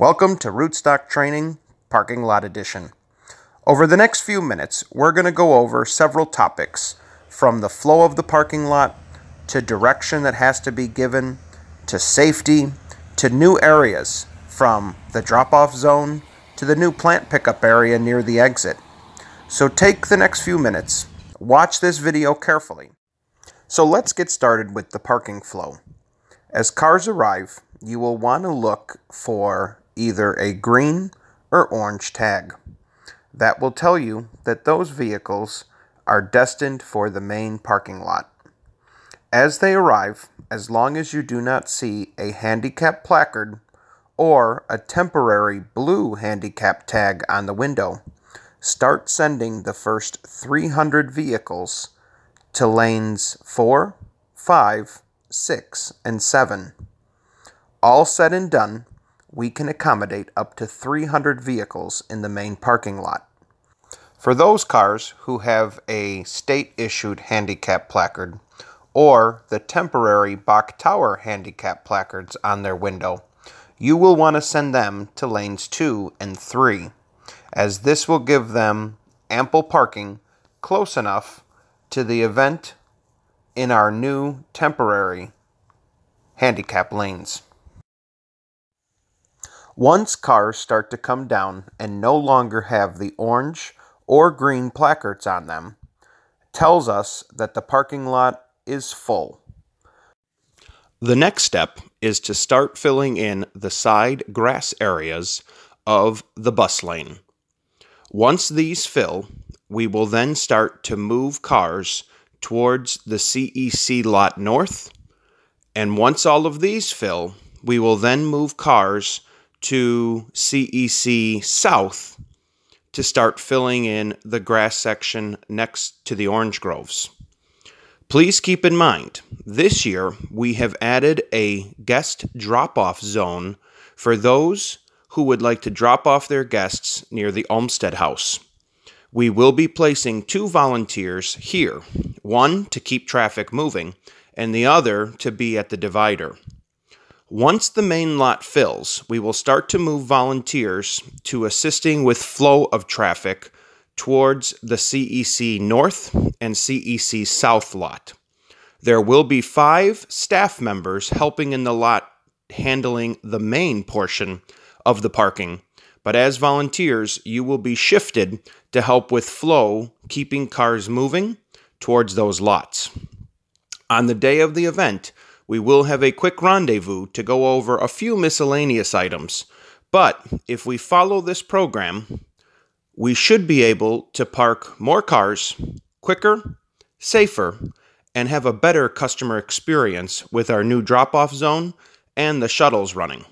Welcome to Rootstock Training Parking Lot Edition. Over the next few minutes, we're going to go over several topics from the flow of the parking lot to direction that has to be given to safety to new areas from the drop off zone to the new plant pickup area near the exit. So take the next few minutes, watch this video carefully. So let's get started with the parking flow. As cars arrive, you will want to look for either a green or orange tag. That will tell you that those vehicles are destined for the main parking lot. As they arrive, as long as you do not see a handicap placard or a temporary blue handicap tag on the window, start sending the first 300 vehicles to lanes 4, 5, 6, and 7. All said and done, we can accommodate up to 300 vehicles in the main parking lot. For those cars who have a state issued handicap placard or the temporary Bach Tower handicap placards on their window, you will want to send them to lanes 2 and 3, as this will give them ample parking close enough to the event in our new temporary handicap lanes. Once cars start to come down and no longer have the orange or green placards on them, tells us that the parking lot is full. The next step is to start filling in the side grass areas of the bus lane. Once these fill, we will then start to move cars towards the CEC lot north. And once all of these fill, we will then move cars to CEC South to start filling in the grass section next to the orange groves. Please keep in mind, this year we have added a guest drop off zone for those who would like to drop off their guests near the Olmsted House. We will be placing two volunteers here one to keep traffic moving, and the other to be at the divider. Once the main lot fills, we will start to move volunteers to assisting with flow of traffic towards the CEC North and CEC South lot. There will be five staff members helping in the lot handling the main portion of the parking, but as volunteers, you will be shifted to help with flow, keeping cars moving towards those lots. On the day of the event, we will have a quick rendezvous to go over a few miscellaneous items. But if we follow this program, we should be able to park more cars quicker, safer, and have a better customer experience with our new drop off zone and the shuttles running.